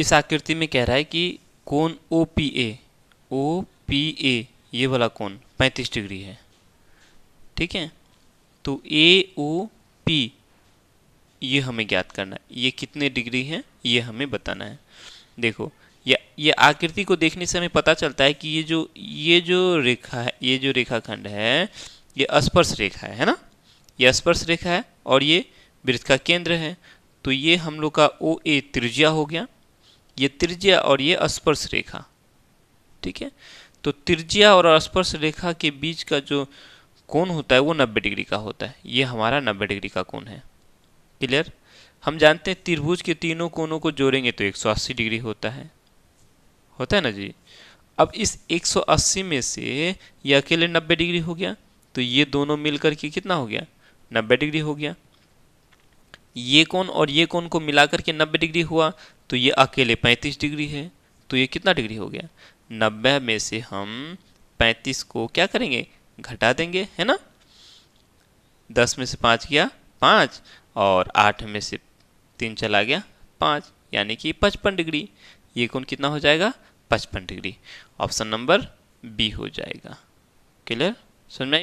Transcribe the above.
इस आकृति में कह रहा है कि कोण O P A O P A ये वाला कोण 35 डिग्री है ठीक है तो ए ओ पी ये हमें ज्ञात करना है ये कितने डिग्री हैं ये हमें बताना है देखो ये ये आकृति को देखने से हमें पता चलता है कि ये जो ये जो रेखा है ये जो रेखाखंड है ये स्पर्श रेखा है है ना ये स्पर्श रेखा है और ये वृत्त का केंद्र है तो ये हम लोग का ओ ए त्रिज्या हो गया ये त्रिज्या और ये स्पर्श रेखा ठीक है तो त्रिज्या और स्पर्श रेखा के बीच का जो कोण होता है वो नब्बे डिग्री का होता है ये हमारा नब्बे डिग्री का कोण है क्लियर हम जानते हैं त्रिभुज के तीनों कोणों को जोड़ेंगे तो 180 डिग्री होता है होता है ना जी अब इस 180 में से ये अकेले 90 डिग्री हो गया तो ये दोनों मिलकर के कितना हो गया 90 डिग्री हो गया ये कौन और ये कौन को मिलाकर के 90 डिग्री हुआ तो ये अकेले 35 डिग्री है तो ये कितना डिग्री हो गया 90 में से हम 35 को क्या करेंगे घटा देंगे है ना 10 में से 5 गया 5 और 8 में से 3 चला गया 5 यानी कि 55 डिग्री ये कौन कितना हो जाएगा 55 डिग्री ऑप्शन नंबर बी हो जाएगा क्लियर सुन में